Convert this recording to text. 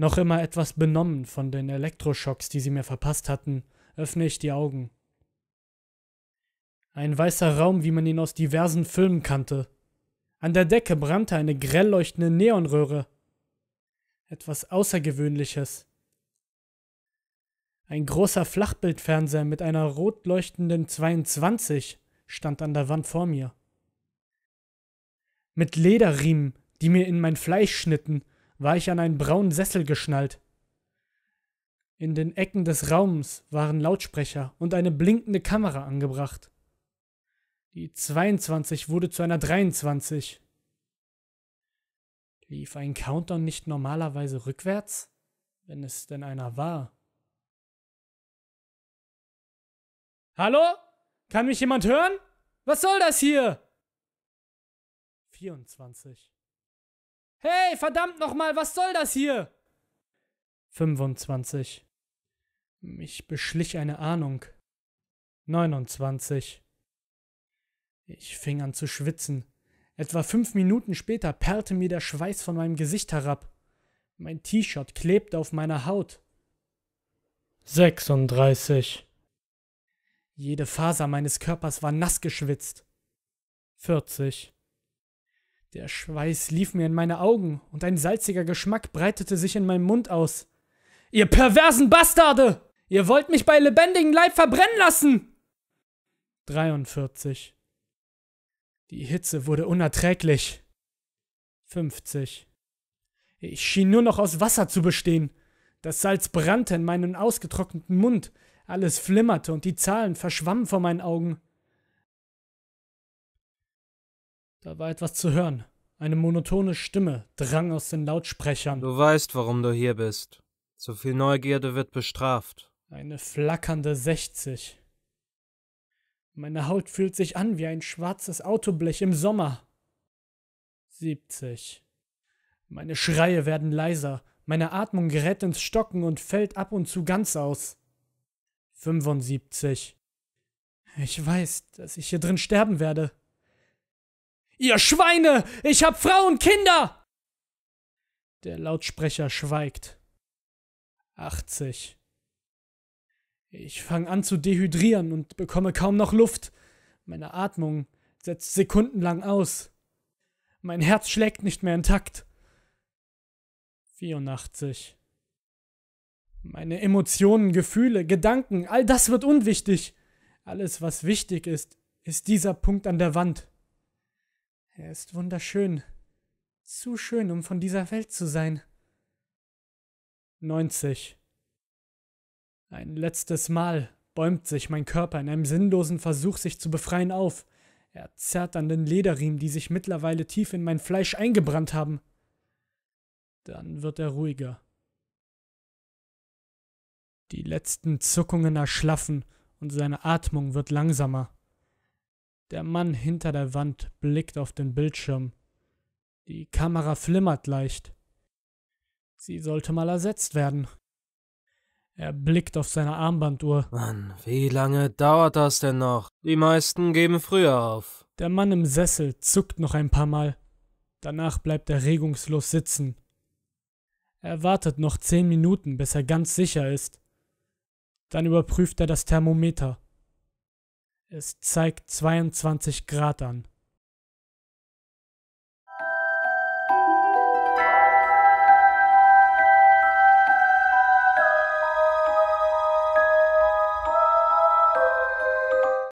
Noch immer etwas benommen von den Elektroschocks, die sie mir verpasst hatten, öffne ich die Augen. Ein weißer Raum, wie man ihn aus diversen Filmen kannte. An der Decke brannte eine grell leuchtende Neonröhre. Etwas Außergewöhnliches. Ein großer Flachbildfernseher mit einer rot leuchtenden 22 stand an der Wand vor mir. Mit Lederriemen, die mir in mein Fleisch schnitten, war ich an einen braunen Sessel geschnallt. In den Ecken des Raums waren Lautsprecher und eine blinkende Kamera angebracht. Die 22 wurde zu einer 23. Lief ein Countdown nicht normalerweise rückwärts, wenn es denn einer war? Hallo? Kann mich jemand hören? Was soll das hier? 24. Hey, verdammt nochmal, was soll das hier? 25. Mich beschlich eine Ahnung. 29. Ich fing an zu schwitzen. Etwa fünf Minuten später perlte mir der Schweiß von meinem Gesicht herab. Mein T-Shirt klebte auf meiner Haut. 36. Jede Faser meines Körpers war nass geschwitzt. 40. Der Schweiß lief mir in meine Augen und ein salziger Geschmack breitete sich in meinem Mund aus. Ihr perversen Bastarde! Ihr wollt mich bei lebendigem Leib verbrennen lassen! 43. Die Hitze wurde unerträglich. 50. Ich schien nur noch aus Wasser zu bestehen. Das Salz brannte in meinen ausgetrockneten Mund, alles flimmerte und die Zahlen verschwammen vor meinen Augen. Da war etwas zu hören. Eine monotone Stimme drang aus den Lautsprechern. Du weißt, warum du hier bist. Zu viel Neugierde wird bestraft. Eine flackernde 60. Meine Haut fühlt sich an wie ein schwarzes Autoblech im Sommer. 70. Meine Schreie werden leiser, meine Atmung gerät ins Stocken und fällt ab und zu ganz aus. 75. Ich weiß, dass ich hier drin sterben werde. Ihr Schweine! Ich hab Frauen, Kinder! Der Lautsprecher schweigt. 80. Ich fange an zu dehydrieren und bekomme kaum noch Luft. Meine Atmung setzt sekundenlang aus. Mein Herz schlägt nicht mehr intakt. 84. Meine Emotionen, Gefühle, Gedanken, all das wird unwichtig. Alles, was wichtig ist, ist dieser Punkt an der Wand. Er ist wunderschön, zu schön, um von dieser Welt zu sein. 90. Ein letztes Mal bäumt sich mein Körper in einem sinnlosen Versuch, sich zu befreien, auf. Er zerrt an den Lederriemen, die sich mittlerweile tief in mein Fleisch eingebrannt haben. Dann wird er ruhiger. Die letzten Zuckungen erschlaffen und seine Atmung wird langsamer. Der Mann hinter der Wand blickt auf den Bildschirm. Die Kamera flimmert leicht. Sie sollte mal ersetzt werden. Er blickt auf seine Armbanduhr. Mann, wie lange dauert das denn noch? Die meisten geben früher auf. Der Mann im Sessel zuckt noch ein paar Mal. Danach bleibt er regungslos sitzen. Er wartet noch zehn Minuten, bis er ganz sicher ist. Dann überprüft er das Thermometer. Es zeigt 22 Grad an.